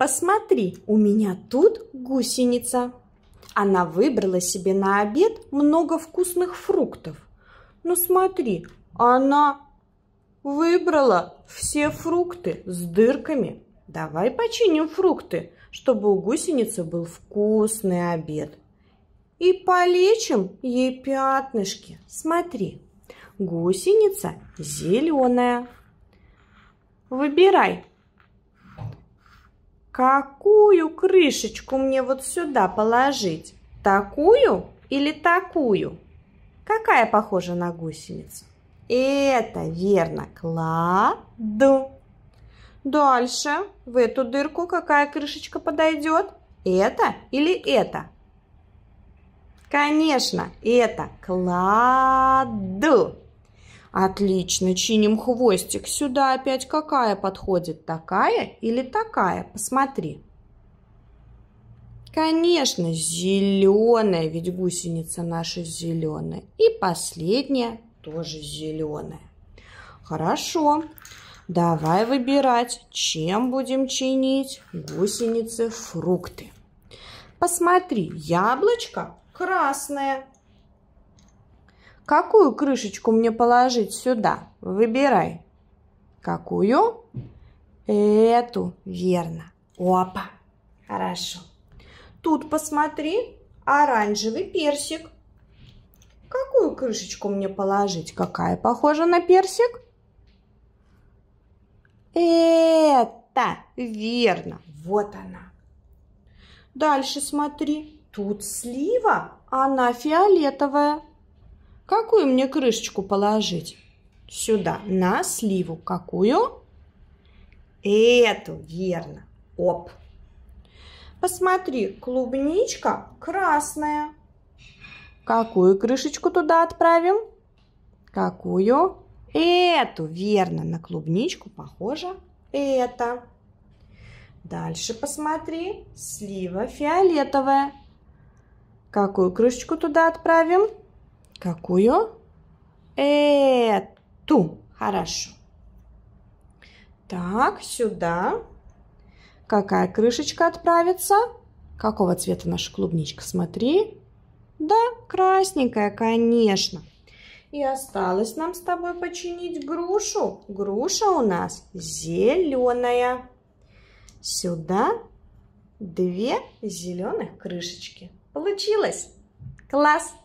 Посмотри, у меня тут гусеница. Она выбрала себе на обед много вкусных фруктов. Ну смотри, она выбрала все фрукты с дырками. Давай починим фрукты, чтобы у гусеницы был вкусный обед. И полечим ей пятнышки. Смотри, гусеница зеленая. Выбирай, Какую крышечку мне вот сюда положить? Такую или такую? Какая похожа на гусеницу? Это верно, кладу. Дальше в эту дырку какая крышечка подойдет? Это или это? Конечно, это кладу. Отлично, чиним хвостик. Сюда опять какая подходит? Такая или такая? Посмотри. Конечно, зеленая, ведь гусеница наша зеленая. И последняя тоже зеленая. Хорошо, давай выбирать, чем будем чинить гусеницы фрукты. Посмотри, яблочко красное, Какую крышечку мне положить сюда? Выбирай. Какую? Эту, верно. Опа, хорошо. Тут посмотри, оранжевый персик. Какую крышечку мне положить? Какая похожа на персик? Это верно. Вот она. Дальше смотри. Тут слива, она фиолетовая. Какую мне крышечку положить? Сюда, на сливу. Какую? Эту, верно. Оп. Посмотри, клубничка красная. Какую крышечку туда отправим? Какую? Эту, верно. На клубничку похоже это. Дальше посмотри. Слива фиолетовая. Какую крышечку туда отправим? Какую? Эту. Хорошо. Так, сюда. Какая крышечка отправится? Какого цвета наша клубничка? Смотри. Да, красненькая, конечно. И осталось нам с тобой починить грушу. Груша у нас зеленая. Сюда две зеленых крышечки. Получилось! Класс!